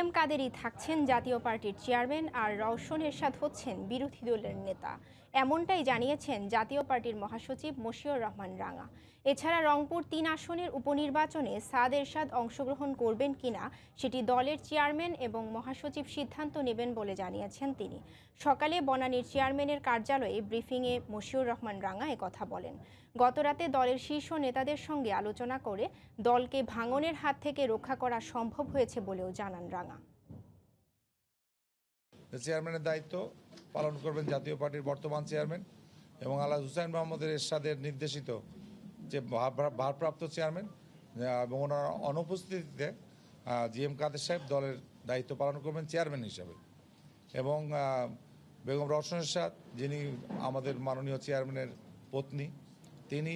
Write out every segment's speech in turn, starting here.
M কাদেরই থাকছেন জাতীয় পার্টির চেয়ারম্যান আর রওশন এরশাদ হচ্ছেন বিরোধী দলের নেতা এমনটাই জানিয়েছেন জাতীয় পার্টির মহাসচিব মশিউর রহমান রাঙা এছাড়া রংপুর তিন আসনের উপনির্বাচনে সাদ এরশাদ অংশগ্রহণ করবেন কিনা সেটি দলের চেয়ারম্যান এবং মহাসচিব সিদ্ধান্ত নেবেন বলে জানিয়েছেন তিনি সকালে বনানীর চেয়ারম্যানের কার্যালয়ে ব্রিফিংয়ে মশিউর রহমান রাঙা কথা বলেন গতরাতে দলের শীর্ষ নেতাদের সঙ্গে আলোচনা করে দলকে ভাঙনের হাত থেকে রক্ষা করা সম্ভব হয়েছে বলেও জানান রাঙা চেয়ারম্যানের দায়িত্ব পালন করবেন জাতীয় পার্টির বর্তমান চেয়ারম্যান এবং আল্লাহ হুসাইন মোহাম্মদের এরশাদের নির্দেশিত যে ভারপ্রাপ্ত চেয়ারম্যান এবং ওনার অনুপস্থিতিতে জি এম কাদের সাহেব দলের দায়িত্ব পালন করবেন চেয়ারম্যান হিসাবে এবং বেগম রওশনের এরশাদ যিনি আমাদের মাননীয় চেয়ারম্যানের পত্নী তিনি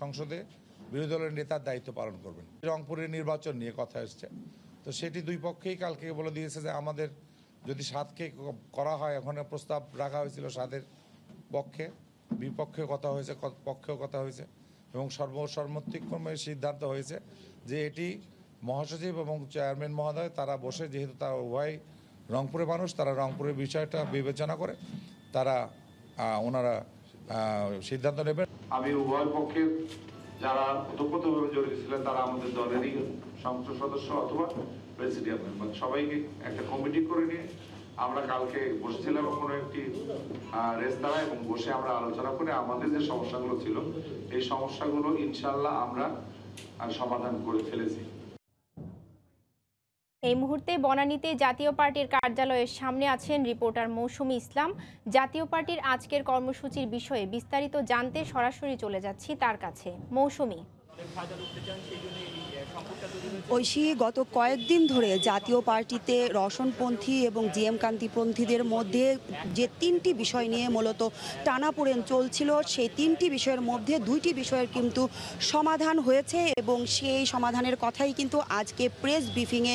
সংসদে বিরোধী দলের নেতার দায়িত্ব পালন করবেন রংপুরের নির্বাচন নিয়ে কথা এসছে তো সেটি দুই পক্ষেই কালকে বলে দিয়েছে যে আমাদের যদি সাতকে করা হয় ওখানে প্রস্তাব রাখা হয়েছিল সাদের পক্ষে বিপক্ষে কথা হয়েছে পক্ষেও কথা হয়েছে এবং সর্বসর্মতিক্রমে সিদ্ধান্ত হয়েছে যে এটি মহাসচিব এবং চেয়ারম্যান মহোদয় তারা বসে যেহেতু তারা উভয় রংপুরের মানুষ তারা রংপুরের বিষয়টা বিবেচনা করে তারা ওনারা সিদ্ধান্ত নেবেন আমি উভয় পক্ষে যারা ওতপ্রোতভাবে জড়িত ছিলেন তারা আমাদের দলেরই সংসদ সদস্য অথবা প্রেসিডিয়াম মেম্বার সবাইকে একটা কমিটি করে নিয়ে আমরা কালকে বসেছিলাম কোনো একটি রেস্তোরাঁ এবং বসে আমরা আলোচনা করে আমাদের যে সমস্যাগুলো ছিল এই সমস্যাগুলো ইনশাল্লাহ আমরা সমাধান করে ফেলেছি এই মুহূর্তে বনানীতে জাতীয় পার্টির কার্যালয়ের সামনে আছেন রিপোর্টার মৌসুমি ইসলাম জাতীয় পার্টির আজকের কর্মসূচির বিষয়ে বিস্তারিত জানতে সরাসরি চলে যাচ্ছি তার কাছে মৌসুমি ঐশী গত কয়েকদিন ধরে জাতীয় পার্টিতে রসনপন্থী এবং জি কান্তিপন্থীদের মধ্যে যে তিনটি বিষয় নিয়ে মূলত টানাপোড়েন চলছিল সেই তিনটি বিষয়ের মধ্যে দুইটি বিষয়ের কিন্তু সমাধান হয়েছে এবং সেই সমাধানের কথাই কিন্তু আজকে প্রেস ব্রিফিংয়ে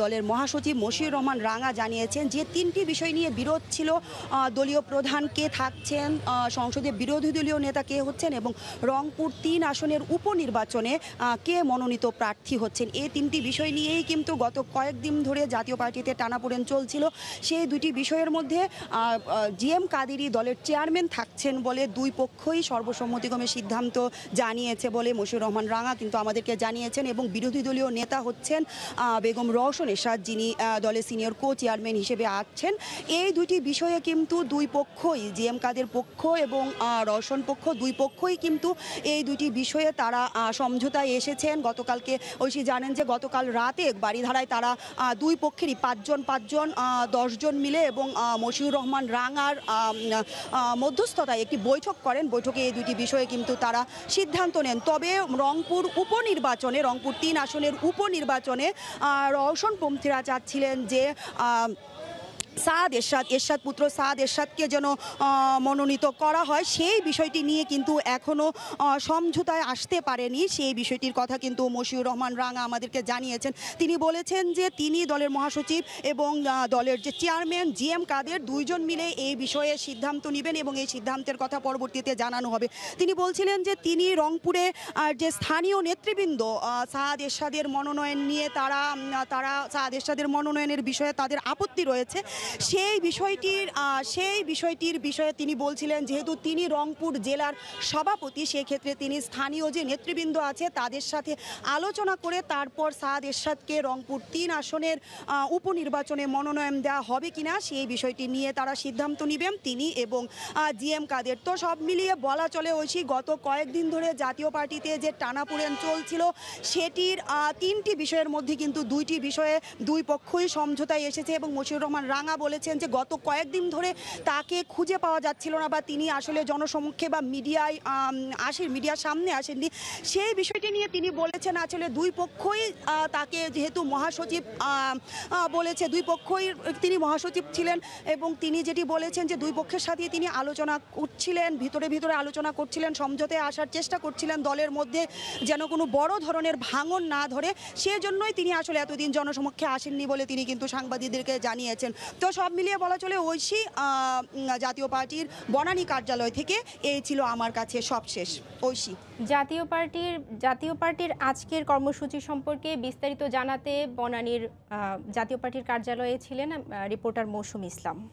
দলের মহাসচিব মশির রহমান রাঙা জানিয়েছেন যে তিনটি বিষয় নিয়ে বিরোধ ছিল দলীয় প্রধান কে থাকছেন সংসদে বিরোধী দলীয় নেতা কে হচ্ছেন এবং রংপুর তিন আসনের উপনির নির্বাচনে কে মনোনীত প্রার্থী হচ্ছেন এই তিনটি বিষয় নিয়েই কিন্তু গত কয়েকদিন ধরে জাতীয় পার্টিতে টানাপোড়েন চলছিল সেই দুটি বিষয়ের মধ্যে জি এম কাদেরি দলের চেয়ারম্যান থাকছেন বলে দুই পক্ষই সর্বসম্মতিক্রমে সিদ্ধান্ত জানিয়েছে বলে মশিউর রহমান রাঙা কিন্তু আমাদেরকে জানিয়েছেন এবং বিরোধী দলীয় নেতা হচ্ছেন বেগম রওশন এসাদ যিনি দলের সিনিয়র কো চেয়ারম্যান হিসেবে আছেন এই দুটি বিষয়ে কিন্তু দুই পক্ষই জি এম কাদের পক্ষ এবং রওশন পক্ষ দুই পক্ষই কিন্তু এই দুটি বিষয়ে তারা সমঝোতায় এসেছেন গতকালকে ঐশী জানেন যে গতকাল রাতে বাড়িধারায় তারা দুই পক্ষেরই পাঁচজন পাঁচজন দশজন মিলে এবং মশিউর রহমান রাঙার মধ্যস্থতায় একটি বৈঠক করেন বৈঠকে এই দুটি বিষয়ে কিন্তু তারা সিদ্ধান্ত নেন তবে রংপুর উপনির্বাচনে রংপুর তিন আসনের উপনির্বাচনে রওশন পমথিরা চাচ্ছিলেন যে সাদ এরশাদ এরশাদ পুত্র সাদ এরশাদকে যেন মনোনীত করা হয় সেই বিষয়টি নিয়ে কিন্তু এখনও সমঝোতায় আসতে পারেনি সেই বিষয়টির কথা কিন্তু মশিউর রহমান রাঙা আমাদেরকে জানিয়েছেন তিনি বলেছেন যে তিনি দলের মহাসচিব এবং দলের যে চেয়ারম্যান জি এম কাদের দুইজন মিলে এই বিষয়ে সিদ্ধান্ত নেবেন এবং এই সিদ্ধান্তের কথা পরবর্তীতে জানানো হবে তিনি বলছিলেন যে তিনি রংপুরে যে স্থানীয় নেতৃবৃন্দ সাদ এরশাদের মনোনয়ন নিয়ে তারা তারা সাদ এরশাদের মনোনয়নের বিষয়ে তাদের আপত্তি রয়েছে সেই বিষয়টির সেই বিষয়টির বিষয়ে তিনি বলছিলেন যেহেতু তিনি রংপুর জেলার সভাপতি সেক্ষেত্রে তিনি স্থানীয় যে নেতৃবৃন্দ আছে তাদের সাথে আলোচনা করে তারপর সাদ এরশাদকে রংপুর তিন আসনের উপনির্বাচনে মনোনয়ন দেওয়া হবে কিনা সেই বিষয়টি নিয়ে তারা সিদ্ধান্ত নেবেন তিনি এবং জি এম কাদের তো সব মিলিয়ে বলা চলে ঐশী গত কয়েকদিন ধরে জাতীয় পার্টিতে যে টানাপুরেন চলছিল সেটির তিনটি বিষয়ের মধ্যে কিন্তু দুইটি বিষয়ে দুই পক্ষই সমঝোতায় এসেছে এবং মশিউর রহমান রাঙা বলেছেন যে গত কয়েকদিন ধরে তাকে খুঁজে পাওয়া যাচ্ছিল না বা তিনি আসলে জনসমক্ষে বা মিডিয়ায় আসেন মিডিয়ার সামনে আসেননি সেই বিষয়টি নিয়ে তিনি বলেছেন আসলে দুই পক্ষই তাকে যেহেতু মহাসচিব বলেছে দুই পক্ষই তিনি মহাসচিব ছিলেন এবং তিনি যেটি বলেছেন যে দুই পক্ষের সাথে তিনি আলোচনা করছিলেন ভিতরে ভিতরে আলোচনা করছিলেন সমঝোতায় আসার চেষ্টা করছিলেন দলের মধ্যে যেন কোনো বড় ধরনের ভাঙন না ধরে সেজন্যই তিনি আসলে এতদিন জনসমক্ষে আসেননি বলে তিনি কিন্তু সাংবাদিকদেরকে জানিয়েছেন তো তো সব মিলিয়ে বলা চলে ঐশী জাতীয় পার্টির বনানী কার্যালয় থেকে এই ছিল আমার কাছে সবশেষ ঐশী জাতীয় পার্টির জাতীয় পার্টির আজকের কর্মসূচি সম্পর্কে বিস্তারিত জানাতে বনানীর জাতীয় পার্টির কার্যালয়ে ছিলেন রিপোর্টার মৌসুম ইসলাম